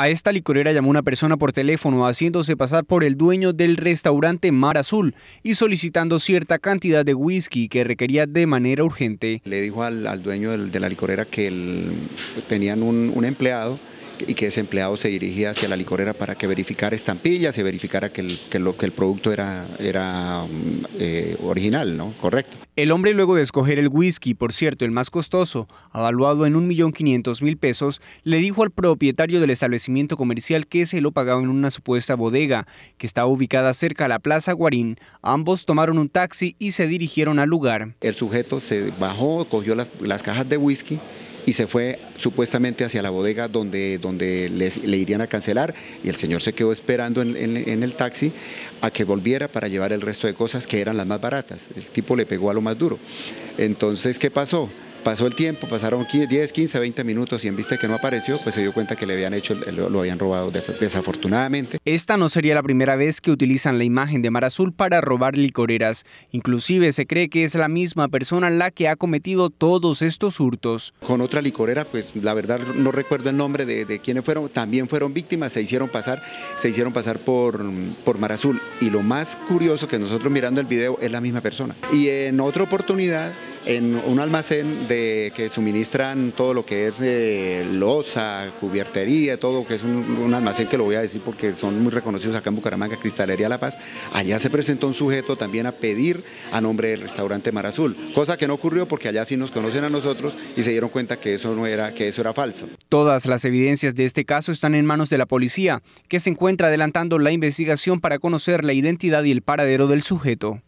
A esta licorera llamó una persona por teléfono haciéndose pasar por el dueño del restaurante Mar Azul y solicitando cierta cantidad de whisky que requería de manera urgente. Le dijo al, dueño de la licorera que tenían un, un empleado y que ese empleado se dirigía hacia la licorera para que verificara estampillas y verificara que el, el producto era, era mm, eh, original, ¿no? Correcto. El hombre luego de escoger el whisky, por cierto, el más costoso, avaluado en 1.500.000 pesos, le dijo al propietario del establecimiento comercial que se lo pagaba en una supuesta bodega que estaba ubicada cerca a la Plaza Guarín. Ambos tomaron un taxi y se dirigieron al lugar. El sujeto se bajó, cogió las, las cajas de whisky y se fue supuestamente hacia la bodega donde, donde le irían a cancelar y el señor se quedó esperando en, en, el taxi a que volviera para llevar el resto de cosas que eran las más baratas. El tipo le pegó a lo más duro. Entonces, ¿qué pasó? Pasó el tiempo, pasaron 10, 15, 20 minutos y en vista que no apareció, pues se dio cuenta que le habían hecho, lo, habían robado desafortunadamente. Esta no sería la primera vez que utilizan la imagen de Mar Azul para robar licoreras. Inclusive se cree que es la misma persona la que ha cometido todos estos hurtos. Con otra licorera, pues la verdad no recuerdo el nombre de, de quienes fueron, también fueron víctimas, se hicieron pasar, se hicieron pasar por, por Mar Azul. Y lo más curioso que nosotros mirando el video es la misma persona. Y en otra oportunidad en un almacén de, que suministran todo lo que es eh, losa, loza, cubiertería, todo, que es un, almacén que lo voy a decir porque son muy reconocidos acá en Bucaramanga, Cristalería La Paz. Allá se presentó un sujeto también a pedir a nombre del restaurante Mar Azul, cosa que no ocurrió porque allá sí nos conocen a nosotros y se dieron cuenta que eso no era, que eso era falso. Todas las evidencias de este caso están en manos de la policía, que se encuentra adelantando la investigación para conocer la identidad y el paradero del sujeto.